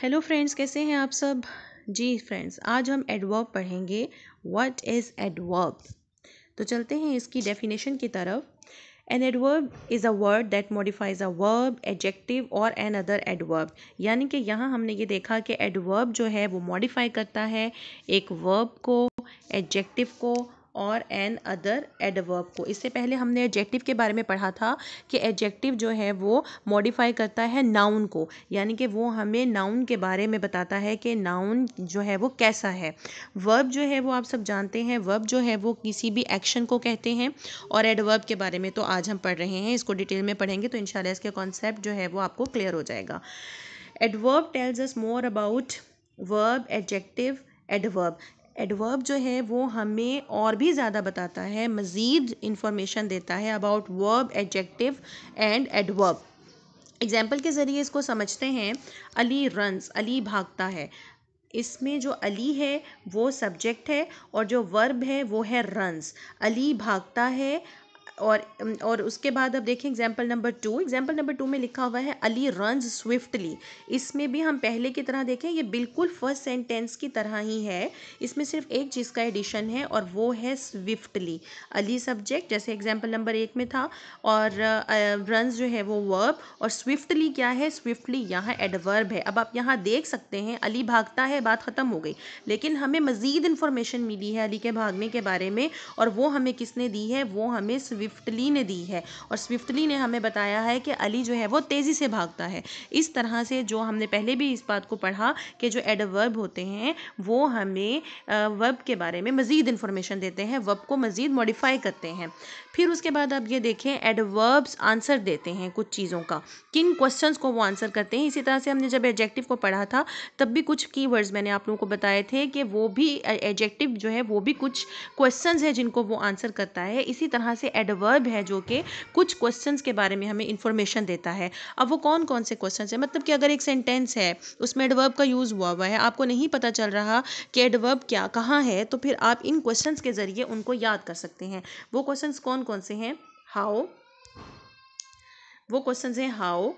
hello friends कैसे हैं आप सब जी फ्रेंड्स आज हम एडवर्ब पढ़ेंगे व्हाट इज़ एडवर्ब तो चलते हैं इसकी डेफिनेशन की तरफ an adverb is a word that modifies a verb adjective और एन अदर एडवर्ब यानी कि यहाँ हमने ये देखा कि एडवर्ब जो है वो मॉडिफाई करता है एक वर्ब को एडजेक्टिव को और एन अदर एडवर्ब को इससे पहले हमने एडजेक्टिव के बारे में पढ़ा था कि एडजेक्टिव जो है वो मॉडिफाई करता है नाउन को यानी कि वो हमें नाउन के बारे में बताता है कि नाउन जो है वो कैसा है वर्ब जो है वो आप सब जानते हैं वर्ब जो है वो किसी भी एक्शन को कहते हैं और एडवर्ब के बारे में तो आज हम पढ़ रहे हैं इसको डिटेल में पढ़ेंगे तो इन इसके कॉन्सेप्ट जो है वो आपको क्लियर हो जाएगा adverb tells us more about verb adjective adverb adverb जो है वो हमें और भी ज़्यादा बताता है मज़ीद इन्फॉर्मेशन देता है about verb adjective and adverb example के ज़रिए इसको समझते हैं अली रन्स अली भागता है इसमें जो अली है वो सब्जेक्ट है और जो वर्ब है वो है रन्स अली भागता है और और उसके बाद अब देखें example number two example number two में लिखा हुआ है अली रन स्विफ्टली इसमें भी हम पहले की तरह देखें ये बिल्कुल फर्स्ट सेंटेंस की तरह ही है इसमें सिर्फ एक चीज़ का एडिशन है और वो है स्विफ्टली अली सब्जेक्ट जैसे एग्जाम्पल नंबर एक में था और रन जो है वो वर्ब और स्विफ्टली क्या है स्विफ्टली यहाँ एडवर्ब है अब आप यहाँ देख सकते हैं अली भागता है बात ख़त्म हो गई लेकिन हमें मज़ीद इन्फॉर्मेशन मिली है अली के भागने के बारे में और वो हमें किसने दी है वो हमें स्विफ्ट स्विफ्टली ने दी है और स्विफ्टली ने हमें बताया है कि अली जो है वो तेज़ी से भागता है इस तरह से जो हमने पहले भी इस बात को पढ़ा कि जो एडवर्ब होते हैं वो हमें वर्ब के बारे में मज़ीद इन्फॉर्मेशन देते हैं वर्ब को मज़ीद मॉडिफाई करते हैं फिर उसके बाद आप ये देखें एडवर्ब्स आंसर देते हैं कुछ चीज़ों का किन क्वेश्चन को वो आंसर करते हैं इसी तरह से हमने जब एडजेक्टिव को पढ़ा था तब भी कुछ की मैंने आप लोगों को बताए थे कि वो भी एडजेक्टिव जो है वो भी कुछ क्वेश्चन है जिनको वो आंसर करता है इसी तरह से एड वर्ब है जो कि कुछ क्वेश्चंस के बारे में हमें इन्फॉर्मेशन देता है अब वो कौन कौन से क्वेश्चंस है मतलब कि अगर एक सेंटेंस है उसमें एडवर्ब का यूज़ हुआ हुआ है आपको नहीं पता चल रहा कि एडवर्ब क्या कहाँ है तो फिर आप इन क्वेश्चन के ज़रिए उनको याद कर सकते हैं वो क्वेश्चन कौन कौन से हैं हाउ वो क्वेश्चन हैं how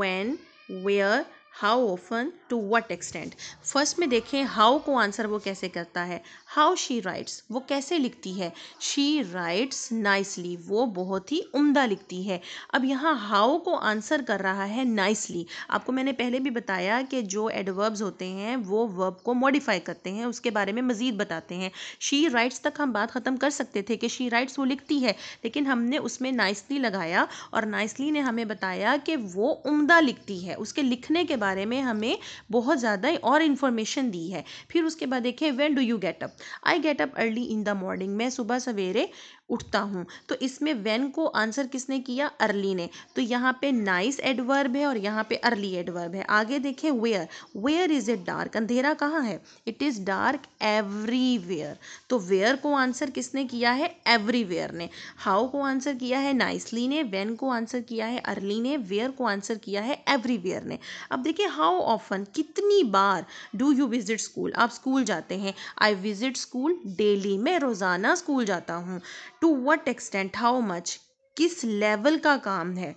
when where how often to what extent first में देखें हाउ को आंसर वो कैसे करता है हाउ शी राइट्स वो कैसे लिखती है शी राइट्स नाइसली वो बहुत ही उम्दा लिखती है अब यहाँ हाउ को आंसर कर रहा है नाइसली आपको मैंने पहले भी बताया कि जो एडवर्ब्स होते हैं वो वर्ब को मॉडिफाई करते हैं उसके बारे में मज़ीद बताते हैं शी राइट्स तक हम बात ख़त्म कर सकते थे कि शी राइट्स वो लिखती है लेकिन हमने उसमें नाइसली लगाया और नाइसली ने हमें बताया कि वो उमदा लिखती है उसके लिखने के बारे में हमें बहुत ज़्यादा और इन्फॉर्मेशन दी है फिर उसके बाद देखें when do you get up I get up early in the morning मैं सुबह सवेरे उठता हूँ तो इसमें वैन को आंसर किसने किया अर्ली ने तो यहाँ पे नाइस एडवर्ब है और यहाँ पे अर्ली एडवर्ब है आगे देखें where where is it dark अंधेरा कहाँ है इट इज़ डार्क एवरीवेयर तो वेयर को आंसर किसने किया है एवरीवेयर ने हाउ को आंसर किया है नाइसली ने वेन को आंसर किया है अर्ली ने वेयर को आंसर किया है एवरीवेयर ने अब देखिए हाउ ऑफन कितनी बार डू यू विजिट स्कूल आप स्कूल जाते हैं आई विजिट स्कूल डेली मैं रोज़ाना स्कूल जाता हूँ to what extent how much किस लेवल का काम है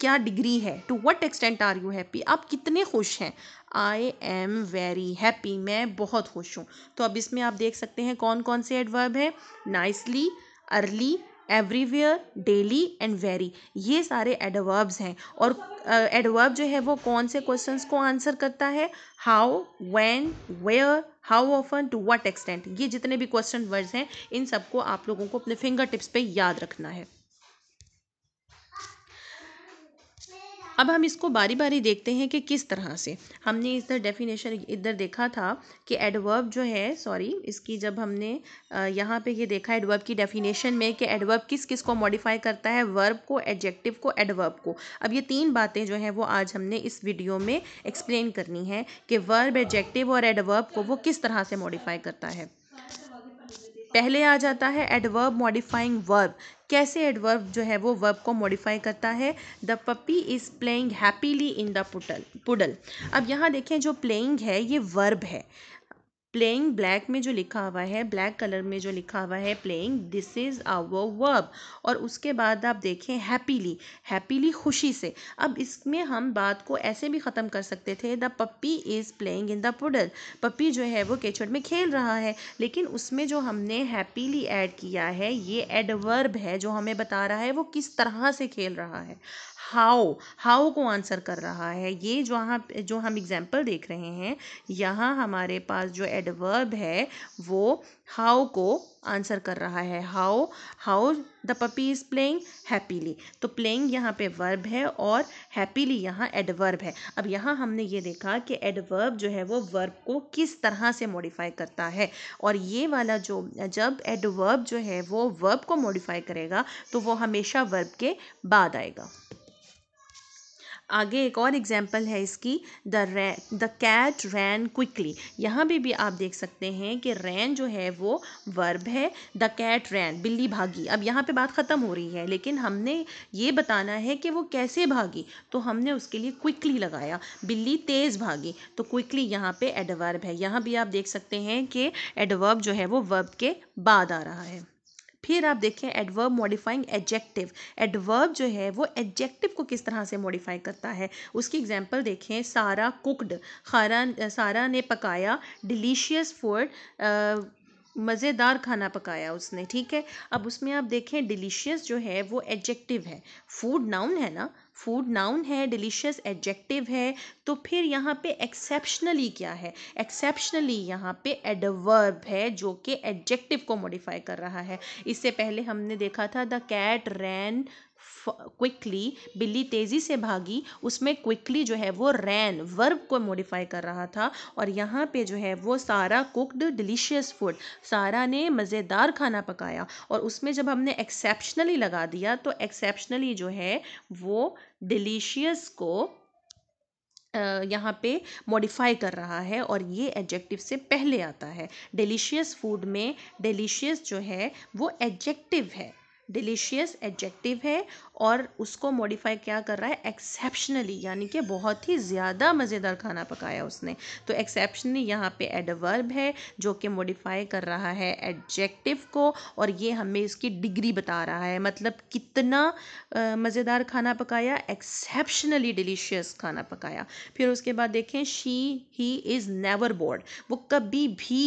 क्या डिग्री है to what extent are you happy आप कितने खुश हैं आई एम वेरी हैप्पी मैं बहुत खुश हूँ तो अब इसमें आप देख सकते हैं कौन कौन से एडवर्ब है nicely early everywhere daily and very ये सारे एडवर्ब्स हैं और एडवर्ब जो है वो कौन से क्वेश्चंस को आंसर करता है how when where how often to what extent ये जितने भी क्वेश्चन वर्ड्स हैं इन सबको आप लोगों को अपने फिंगर टिप्स पे याद रखना है अब हम इसको बारी बारी देखते हैं कि किस तरह से हमने इधर डेफिनेशन इधर देखा था कि एडवर्ब जो है सॉरी इसकी जब हमने यहाँ पे ये देखा एडवर्ब की डेफिनेशन में कि एडवर्ब किस किस को मॉडिफाई करता है वर्ब को एडजेक्टिव को एडवर्ब को अब ये तीन बातें जो हैं वो आज हमने इस वीडियो में एक्सप्लेन करनी है कि वर्ब एडजेक्टिव और एडवर्ब को वो किस तरह से मॉडिफाई करता है पहले आ जाता है एडवर्ब मॉडिफाइंग वर्ब कैसे एडवर्ब जो है वो वर्ब को मॉडिफाई करता है the puppy is playing happily in the puddle puddle अब यहाँ देखें जो प्लेइंग है ये वर्ब है प्लेइंग ब्लैक में जो लिखा हुआ है ब्लैक कलर में जो लिखा हुआ है playing this is our verb और उसके बाद आप देखें हैप्पीली हैप्पीली खुशी से अब इसमें हम बात को ऐसे भी ख़त्म कर सकते थे the puppy is playing in the puddle puppy जो है वो केचड़ में खेल रहा है लेकिन उसमें जो हमने हैप्पीली ऐड किया है ये एडवर्ब है जो हमें बता रहा है वो किस तरह से खेल रहा है हाउ हाउ को आंसर कर रहा है ये जहाँ जो हम एग्जाम्पल देख रहे हैं यहाँ हमारे पास जो एडवर्ब है वो हाउ को आंसर कर रहा है how how the puppy is playing happily तो प्लेइंग यहाँ पे वर्ब है और हैप्पीली यहाँ एडवर्ब है अब यहाँ हमने ये देखा कि एडवर्ब जो है वो वर्ब को किस तरह से मॉडिफाई करता है और ये वाला जो जब एडवर्ब जो है वो वर्ब को मॉडिफाई करेगा तो वो हमेशा वर्ब के बाद आएगा आगे एक और एग्जांपल है इसकी द रै द कैट रैन क्विकली यहाँ भी भी आप देख सकते हैं कि रैन जो है वो वर्ब है द कैट रैन बिल्ली भागी अब यहाँ पे बात ख़त्म हो रही है लेकिन हमने ये बताना है कि वो कैसे भागी तो हमने उसके लिए क्विकली लगाया बिल्ली तेज़ भागी तो क्विकली यहाँ पे एडवर्ब है यहाँ भी आप देख सकते हैं कि एडवर्ब जो है वो वर्ब के बाद आ रहा है फिर आप देखें एडवर्ब मॉडिफाइंग एडजेक्टिव एडवर्ब जो है वो एडजेक्टिव को किस तरह से मॉडिफाई करता है उसकी एग्जाम्पल देखें सारा कुकड खारा सारा ने पकाया डिलीशियस फूड मज़ेदार खाना पकाया उसने ठीक है अब उसमें आप देखें डिलीशियस जो है वो एडजेक्टिव है फूड नाउन है ना फूड नाउन है डिलीशियस एडजेक्टिव है तो फिर यहाँ पे एक्सेप्शनली क्या है एक्सेप्शनली यहाँ पे एडवर्ब है जो कि एडजेक्टिव को मॉडिफाई कर रहा है इससे पहले हमने देखा था द कैट रैन क्विकली बिल्ली तेज़ी से भागी उसमें क्विकली जो है वो रैन वर्ब को मॉडिफाई कर रहा था और यहाँ पे जो है वो सारा कुक्ड डिलीशियस फूड सारा ने मज़ेदार खाना पकाया और उसमें जब हमने एक्सेप्शनली लगा दिया तो एक्सेप्शनली जो है वो डिलीशियस को यहाँ पे मॉडिफाई कर रहा है और ये एडजेक्टिव से पहले आता है डिलीशियस फूड में डिलीशियस जो है वो एडजेक्टिव है डिलीशियस एडजेक्टिव है और उसको मॉडिफ़ाई क्या कर रहा है एक्सेप्शनली यानी कि बहुत ही ज़्यादा मज़ेदार खाना पकाया उसने तो एक्सेप्शनली यहाँ पे एडवर्ब है जो कि मॉडिफ़ाई कर रहा है एडजेक्टिव को और ये हमें इसकी डिग्री बता रहा है मतलब कितना मज़ेदार खाना पकाया एक्सेप्शनली डिलीशियस खाना पकाया फिर उसके बाद देखें she he is never bored वो कभी भी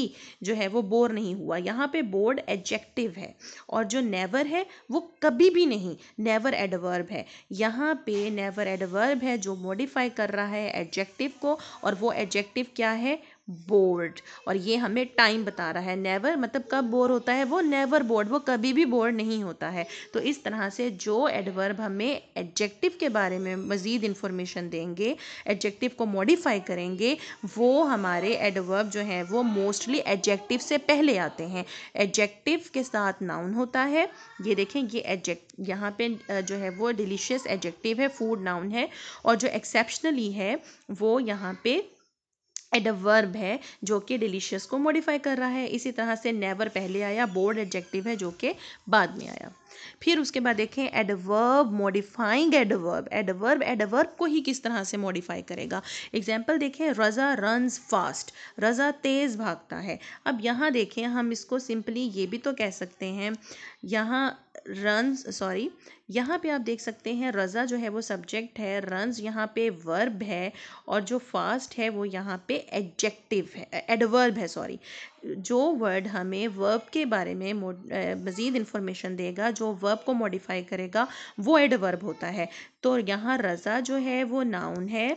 जो है वो बोर नहीं हुआ यहाँ पर बोर्ड एडजेक्टिव है और जो नेवर है वो कभी भी नहीं नेवर एडवर्ब है यहाँ पे नेवर एडवर्ब है जो मॉडिफाई कर रहा है एडजेक्टिव को और वो एडजेक्टिव क्या है बोर्ड और ये हमें टाइम बता रहा है नेवर मतलब कब बोर होता है वो नेवर बोर्ड वो कभी भी बोर नहीं होता है तो इस तरह से जो एडवर्ब हमें एडजेक्टिव के बारे में मज़ीद इन्फॉर्मेशन देंगे एडजेक्टिव को मॉडिफाई करेंगे वो हमारे एडवर्ब जो हैं वो मोस्टली एडजेक्टिव से पहले आते हैं एडजेक्टिव के साथ नाउन होता है ये देखें ये एडजेक्ट यहाँ पे जो है वो डिलीशियस एडजेक्टिव है फूड नाउन है और जो एक्सेप्शनली है वो यहाँ पे वर्ब है जो कि डिलीशियस को मॉडिफाई कर रहा है इसी तरह से नेवर पहले आया बोर्ड एडजेक्टिव है जो कि बाद में आया फिर उसके बाद देखें adverb modifying adverb adverb adverb को ही किस तरह से मॉडिफाई करेगा एग्जाम्पल देखें रज़ा रन फास्ट रज़ा तेज़ भागता है अब यहाँ देखें हम इसको सिंपली ये भी तो कह सकते हैं यहाँ रन सॉरी यहाँ पे आप देख सकते हैं रज़ा जो है वो सब्जेक्ट है रन्स यहाँ पे वर्ब है और जो फास्ट है वो यहाँ पे एडजेक्टिव है एडवर्ब है सॉरी जो वर्ड हमें वर्ब के बारे में मज़ीद इन्फॉर्मेशन देगा जो वर्ब को मॉडिफाई करेगा वो एडवर्ब होता है तो यहाँ रज़ा जो है वो नाउन है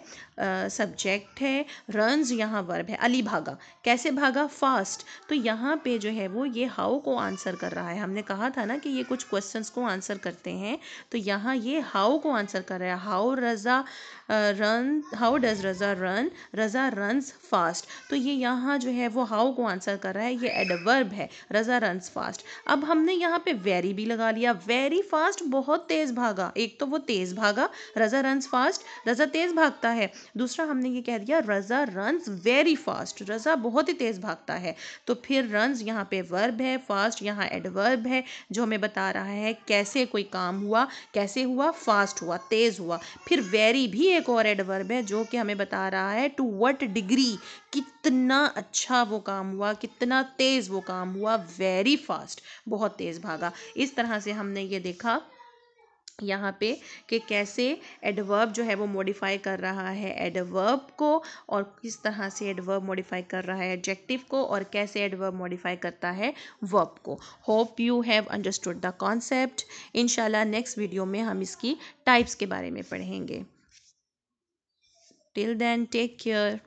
सब्जेक्ट है रन्स यहाँ वर्ब है अली भागा कैसे भागा फास्ट तो यहाँ पे जो है वो ये हाउ को आंसर कर रहा है हमने कहा था ना कि ये कुछ क्वेश्चंस को आंसर करते हैं तो यहाँ ये हाउ को आंसर कर रहा है how Raza run how does Raza run Raza run fast तो ये यहाँ जो है वो हाउ को आंसर कर रहा है ये एडवर्ब है रज़ा रन फास्ट अब हमने यहाँ पे वेरी भी लगा लिया वेरी फास्ट बहुत तेज़ भागा एक तो वो तेज़ भागा रज़ा रन फास्ट रज़ा तेज़ भागता है दूसरा हमने ये कह दिया Raza run very fast Raza बहुत ही तेज़ भागता है तो फिर रन यहाँ पे वर्ब है फास्ट यहाँ एडवर्ब है जो हमें बता रहा है कैसे कोई काम हुआ कैसे हुआ फास्ट हुआ तेज़ हुआ फिर वेरी भी एक और एडवर्ब है जो कि हमें बता रहा है टू वट डिग्री कितना अच्छा वो काम हुआ कितना तेज़ वो काम हुआ वेरी फास्ट बहुत तेज़ भागा इस तरह से हमने ये देखा यहाँ पे कि कैसे एडवर्ब जो है वो मॉडिफाई कर रहा है एडवर्ब को और किस तरह से एडवर्ब मॉडिफाई कर रहा है एडजेक्टिव को और कैसे एडवर्ब मॉडिफाई करता है वर्ब को hope you have understood the concept इनशाला नेक्स्ट वीडियो में हम इसकी टाइप्स के बारे में पढ़ेंगे टिल देन टेक केयर